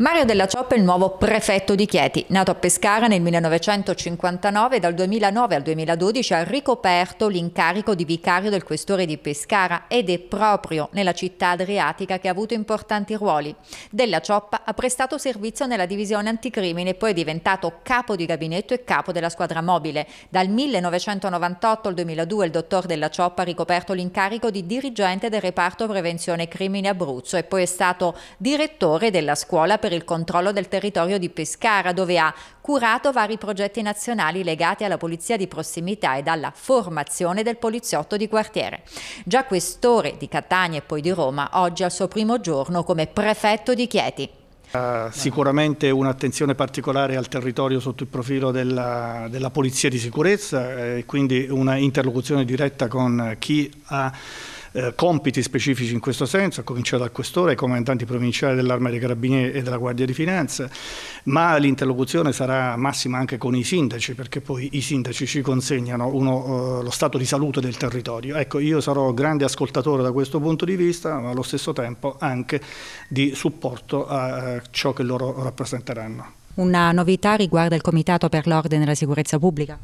Mario Della Cioppa è il nuovo prefetto di Chieti. Nato a Pescara nel 1959, dal 2009 al 2012 ha ricoperto l'incarico di vicario del questore di Pescara ed è proprio nella città adriatica che ha avuto importanti ruoli. Della Cioppa ha prestato servizio nella divisione anticrimine e poi è diventato capo di gabinetto e capo della squadra mobile. Dal 1998 al 2002 il dottor Della Cioppa ha ricoperto l'incarico di dirigente del reparto prevenzione crimine Abruzzo e poi è stato direttore della scuola per per il controllo del territorio di Pescara, dove ha curato vari progetti nazionali legati alla polizia di prossimità ed alla formazione del poliziotto di quartiere. Già questore di Catania e poi di Roma, oggi al suo primo giorno come prefetto di Chieti. Uh, sicuramente un'attenzione particolare al territorio sotto il profilo della, della polizia di sicurezza eh, e eh, quindi una interlocuzione diretta con chi ha eh, compiti specifici in questo senso, a cominciare dal questore, ai comandanti provinciali dell'Arma dei Carabinieri e della Guardia di Finanza, ma l'interlocuzione sarà massima anche con i sindaci, perché poi i sindaci ci consegnano uno, eh, lo stato di salute del territorio. Ecco, io sarò grande ascoltatore da questo punto di vista, ma allo stesso tempo anche di supporto a, a ciò che loro rappresenteranno. Una novità riguarda il Comitato per l'Ordine e la Sicurezza Pubblica?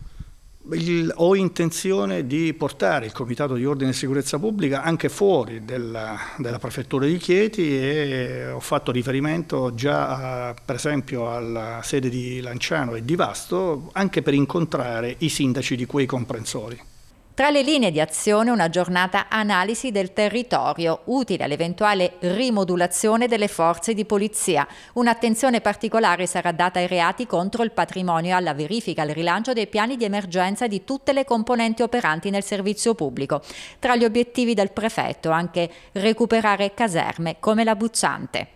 Il, ho intenzione di portare il Comitato di Ordine e Sicurezza Pubblica anche fuori della, della Prefettura di Chieti e ho fatto riferimento già a, eh, per esempio alla sede di Lanciano e di Vasto anche per incontrare i sindaci di quei comprensori. Tra le linee di azione una giornata analisi del territorio, utile all'eventuale rimodulazione delle forze di polizia. Un'attenzione particolare sarà data ai reati contro il patrimonio alla verifica e al rilancio dei piani di emergenza di tutte le componenti operanti nel servizio pubblico. Tra gli obiettivi del prefetto anche recuperare caserme come la Bucciante.